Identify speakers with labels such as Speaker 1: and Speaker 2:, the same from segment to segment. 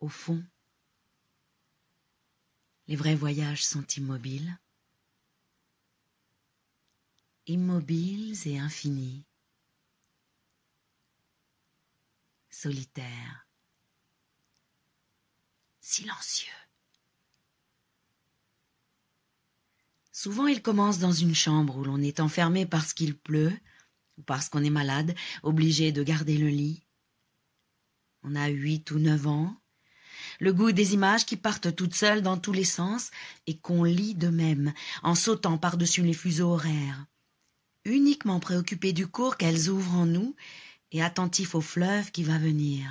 Speaker 1: Au fond, les vrais voyages sont immobiles, immobiles et infinis, solitaires, silencieux. Souvent ils commencent dans une chambre où l'on est enfermé parce qu'il pleut ou parce qu'on est malade, obligé de garder le lit. On a huit ou neuf ans, le goût des images qui partent toutes seules dans tous les sens et qu'on lit de même, en sautant par-dessus les fuseaux horaires. Uniquement préoccupés du cours qu'elles ouvrent en nous et attentifs au fleuve qui va venir.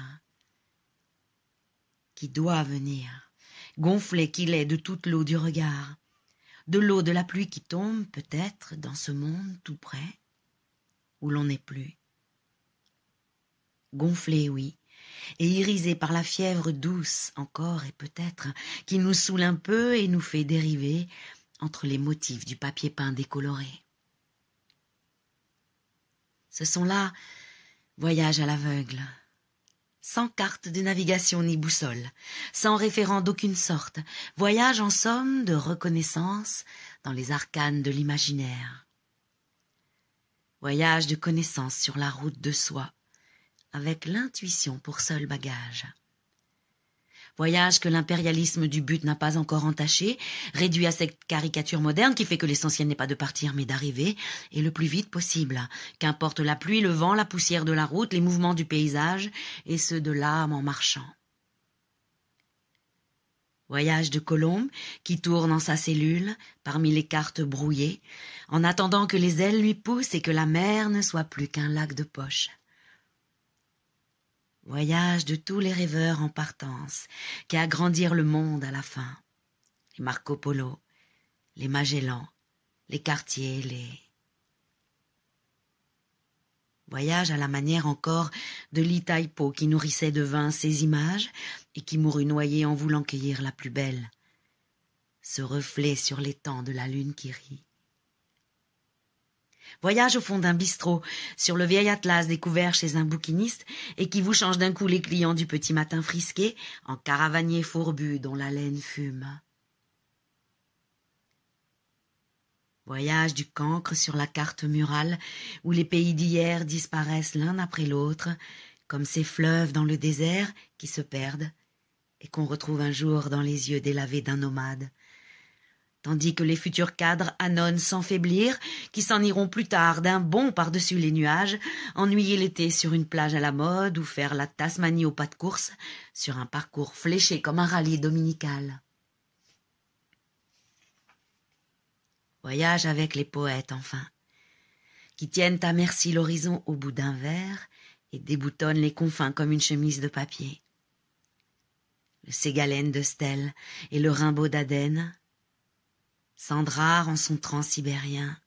Speaker 1: Qui doit venir, gonflé qu'il est de toute l'eau du regard, de l'eau de la pluie qui tombe peut-être dans ce monde tout près où l'on n'est plus. Gonflé, oui, et irisé par la fièvre douce encore et peut-être, qui nous saoule un peu et nous fait dériver entre les motifs du papier peint décoloré. Ce sont là voyages à l'aveugle, sans carte de navigation ni boussole, sans référent d'aucune sorte, voyage en somme de reconnaissance dans les arcanes de l'imaginaire. Voyage de connaissance sur la route de soi avec l'intuition pour seul bagage. Voyage que l'impérialisme du but n'a pas encore entaché, réduit à cette caricature moderne qui fait que l'essentiel n'est pas de partir mais d'arriver, et le plus vite possible. Qu'importe la pluie, le vent, la poussière de la route, les mouvements du paysage, et ceux de l'âme en marchant. Voyage de colombe qui tourne en sa cellule parmi les cartes brouillées, en attendant que les ailes lui poussent et que la mer ne soit plus qu'un lac de poche voyage de tous les rêveurs en partance, qui agrandirent le monde à la fin. Les Marco Polo, les Magellan, les Cartier, les... Voyage à la manière encore de l'Itaipo qui nourrissait de vin ses images et qui mourut noyé en voulant cueillir la plus belle. Ce reflet sur l'étang de la lune qui rit. Voyage au fond d'un bistrot, sur le vieil atlas découvert chez un bouquiniste et qui vous change d'un coup les clients du petit matin frisqué en caravaniers fourbus dont la laine fume. Voyage du cancre sur la carte murale où les pays d'hier disparaissent l'un après l'autre, comme ces fleuves dans le désert qui se perdent et qu'on retrouve un jour dans les yeux délavés d'un nomade tandis que les futurs cadres annonnent s'en faiblir, qui s'en iront plus tard d'un bond par-dessus les nuages, ennuyer l'été sur une plage à la mode ou faire la Tasmanie au pas de course, sur un parcours fléché comme un rallye dominical. Voyage avec les poètes, enfin, qui tiennent à merci l'horizon au bout d'un verre et déboutonnent les confins comme une chemise de papier. Le Ségalène de Stèle et le Rimbaud d'Aden, Sandra en son transsibérien.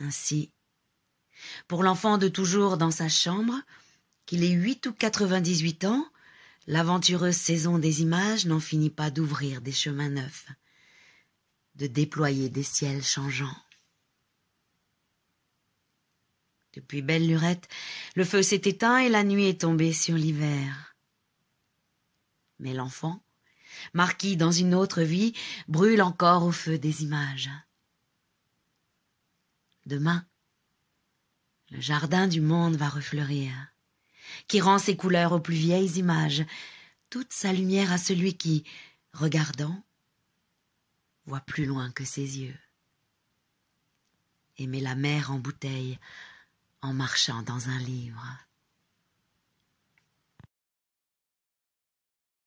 Speaker 1: Ainsi, pour l'enfant de toujours dans sa chambre, qu'il ait huit ou quatre-vingt-dix-huit ans, l'aventureuse saison des images n'en finit pas d'ouvrir des chemins neufs, de déployer des ciels changeants. Depuis belle lurette, le feu s'est éteint et la nuit est tombée sur l'hiver. Mais l'enfant, Marquis, dans une autre vie, brûle encore au feu des images. Demain, le jardin du monde va refleurir, qui rend ses couleurs aux plus vieilles images, toute sa lumière à celui qui, regardant, voit plus loin que ses yeux, et met la mer en bouteille en marchant dans un livre.